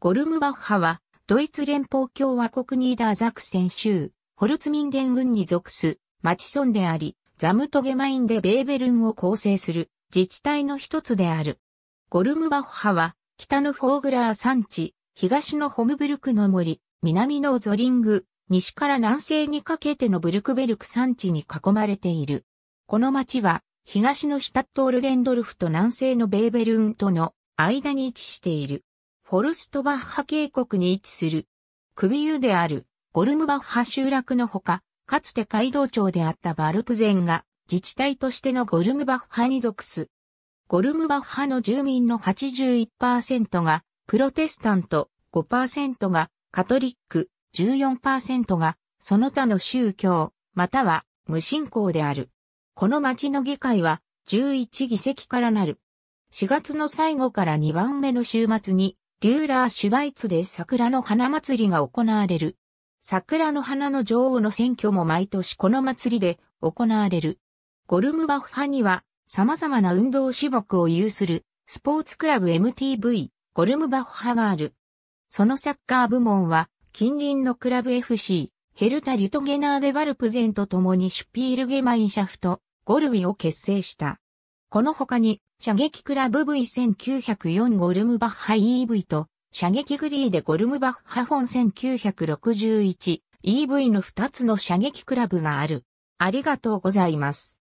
ゴルムバッハは、ドイツ連邦共和国ニーダーザクセン州、ホルツミンデン郡に属す、町村であり、ザムトゲマインでベーベルンを構成する自治体の一つである。ゴルムバッハは、北のフォーグラー山地、東のホムブルクの森、南のゾリング、西から南西にかけてのブルクベルク山地に囲まれている。この町は、東のシュタットールゲンドルフと南西のベーベルンとの間に位置している。フォルストバッハ渓谷に位置する、首湯であるゴルムバッハ集落のほか、かつて街道町であったバルプゼンが自治体としてのゴルムバッハに属す。ゴルムバッハの住民の81%がプロテスタント、5%がカトリック、14%がその他の宗教、または無信仰である。この町の議会は11議席からなる。4月の最後から2番目の週末にリューラーシュバイツで桜の花祭りが行われる。桜の花の女王の選挙も毎年この祭りで行われる。ゴルムバファには様々な運動種目を有するスポーツクラブ MTV ゴルムバッ派がある。そのサッカー部門は近隣のクラブ FC ヘルタ・リュトゲナーデ・バルプゼンと共にシュピールゲマインシャフトゴルビを結成した。この他に、射撃クラブ V1904 ゴルムバッハ EV と、射撃グリーでゴルムバッハ本 1961EV の2つの射撃クラブがある。ありがとうございます。